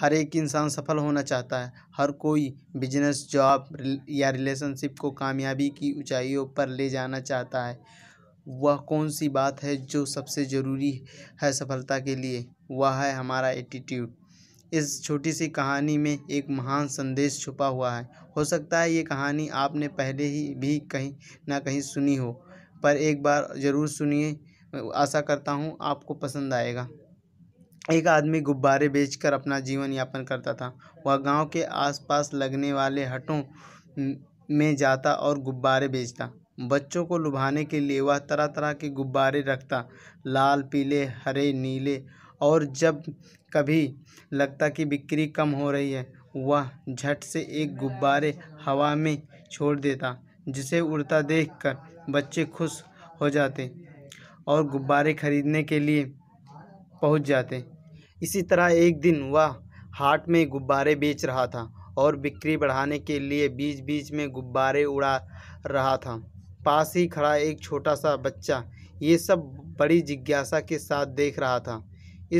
हर एक इंसान सफल होना चाहता है हर कोई बिजनेस जॉब या रिलेशनशिप को कामयाबी की ऊंचाइयों पर ले जाना चाहता है वह कौन सी बात है जो सबसे ज़रूरी है सफलता के लिए वह है हमारा एटीट्यूड इस छोटी सी कहानी में एक महान संदेश छुपा हुआ है हो सकता है ये कहानी आपने पहले ही भी कहीं ना कहीं सुनी हो पर एक बार ज़रूर सुनिए आशा करता हूँ आपको पसंद आएगा एक आदमी गुब्बारे बेचकर अपना जीवन यापन करता था वह गांव के आसपास लगने वाले हटों में जाता और गुब्बारे बेचता बच्चों को लुभाने के लिए वह तरह तरह के गुब्बारे रखता लाल पीले हरे नीले और जब कभी लगता कि बिक्री कम हो रही है वह झट से एक गुब्बारे हवा में छोड़ देता जिसे उड़ता देखकर बच्चे खुश हो जाते और गुब्बारे खरीदने के लिए पहुंच जाते इसी तरह एक दिन वह हाट में गुब्बारे बेच रहा था और बिक्री बढ़ाने के लिए बीच बीच में गुब्बारे उड़ा रहा था पास ही खड़ा एक छोटा सा बच्चा ये सब बड़ी जिज्ञासा के साथ देख रहा था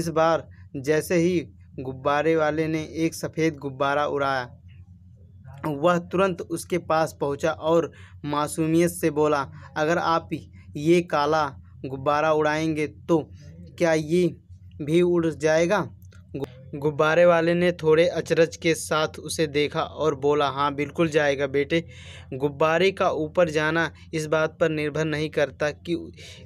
इस बार जैसे ही गुब्बारे वाले ने एक सफ़ेद गुब्बारा उड़ाया वह तुरंत उसके पास पहुंचा और मासूमियत से बोला अगर आप ये काला गुब्बारा उड़ाएंगे तो क्या ये भी उड़ जाएगा गुब्बारे वाले ने थोड़े अचरज के साथ उसे देखा और बोला हाँ बिल्कुल जाएगा बेटे गुब्बारे का ऊपर जाना इस बात पर निर्भर नहीं करता कि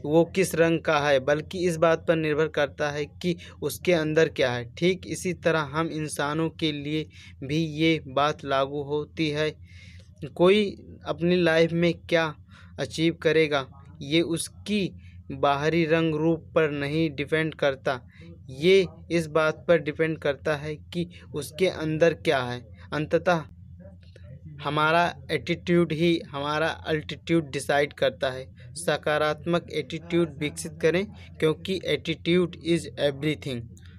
वो किस रंग का है बल्कि इस बात पर निर्भर करता है कि उसके अंदर क्या है ठीक इसी तरह हम इंसानों के लिए भी ये बात लागू होती है कोई अपनी लाइफ में क्या अचीव करेगा ये उसकी बाहरी रंग रूप पर नहीं डिपेंड करता ये इस बात पर डिपेंड करता है कि उसके अंदर क्या है अंततः हमारा एटीट्यूड ही हमारा अल्टीट्यूड डिसाइड करता है सकारात्मक एटीट्यूड विकसित करें क्योंकि एटीट्यूड इज़ एवरीथिंग